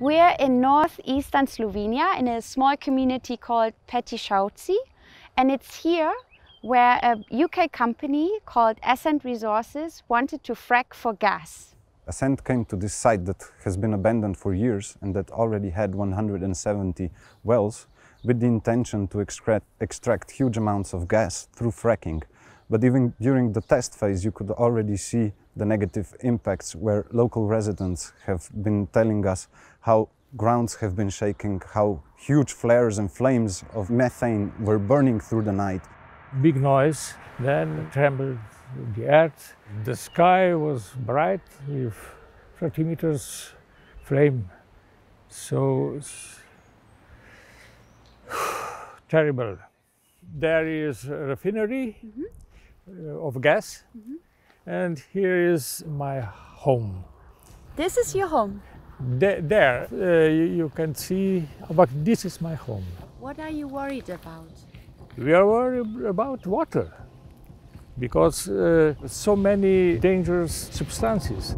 We're in northeastern Slovenia in a small community called Petišovci and it's here where a UK company called Ascent Resources wanted to frack for gas. Ascent came to this site that has been abandoned for years and that already had 170 wells with the intention to extract, extract huge amounts of gas through fracking. But even during the test phase, you could already see the negative impacts where local residents have been telling us how grounds have been shaking, how huge flares and flames of methane were burning through the night. Big noise, then trembled the earth. The sky was bright with 30 meters flame. So terrible. There is a refinery mm -hmm. Uh, of gas. Mm -hmm. And here is my home. This is your home? De there, uh, you, you, can see, but this is my home. What are you worried about? We are worried about water because uh, so many dangerous substances.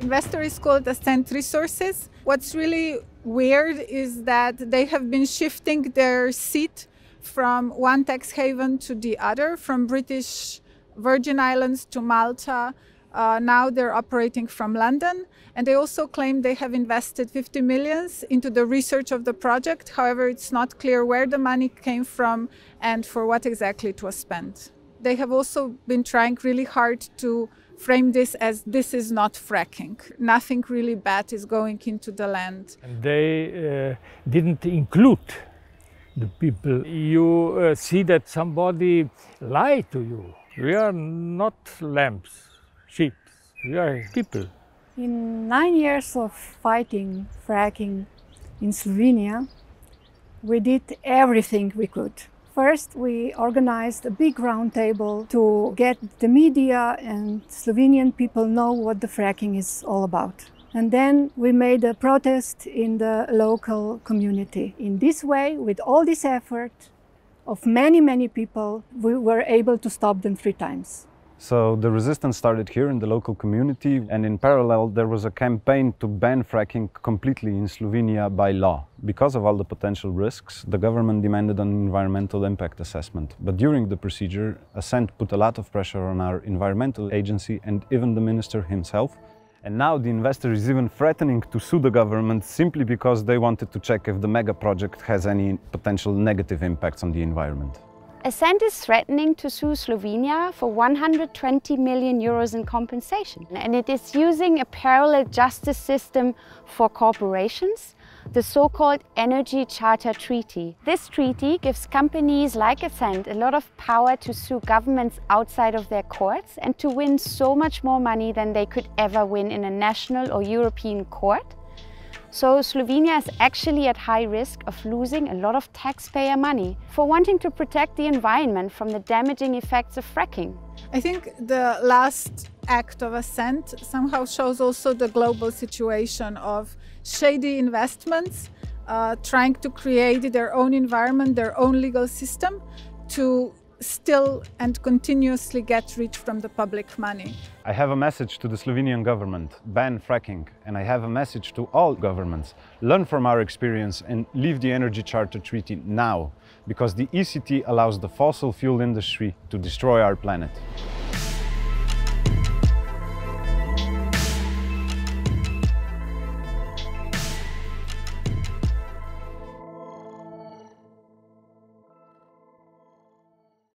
Investor is called Ascent Resources. What's really weird is that they have been shifting their seat from one tax haven to the other, from British Virgin Islands to Malta. Uh, now they're operating from London, and they also claim they have invested 50 millions into the research of the project. However, it's not clear where the money came from and for what exactly it was spent they have also been trying really hard to frame this as this is not fracking. Nothing really bad is going into the land. And they uh, didn't include the people. You uh, see that somebody lied to you. We are not lambs, sheep. We are people. In nine years of fighting fracking in Slovenia, we did everything we could. First, we organized a big roundtable to get the media and Slovenian people know what the fracking is all about. And then we made a protest in the local community. In this way, with all this effort of many, many people, we were able to stop them three times. So the resistance started here in the local community and in parallel there was a campaign to ban fracking completely in Slovenia by law. Because of all the potential risks, the government demanded an environmental impact assessment. But during the procedure, Ascent put a lot of pressure on our environmental agency and even the minister himself. And now the investor is even threatening to sue the government simply because they wanted to check if the mega project has any potential negative impacts on the environment. Ascent is threatening to sue Slovenia for 120 million euros in compensation. And it is using a parallel justice system for corporations, the so-called Energy Charter Treaty. This treaty gives companies like Ascent a lot of power to sue governments outside of their courts and to win so much more money than they could ever win in a national or European court so Slovenia is actually at high risk of losing a lot of taxpayer money for wanting to protect the environment from the damaging effects of fracking. I think the last act of assent somehow shows also the global situation of shady investments uh, trying to create their own environment, their own legal system to still and continuously get rich from the public money. I have a message to the Slovenian government, ban fracking, and I have a message to all governments. Learn from our experience and leave the Energy Charter Treaty now, because the ECT allows the fossil fuel industry to destroy our planet.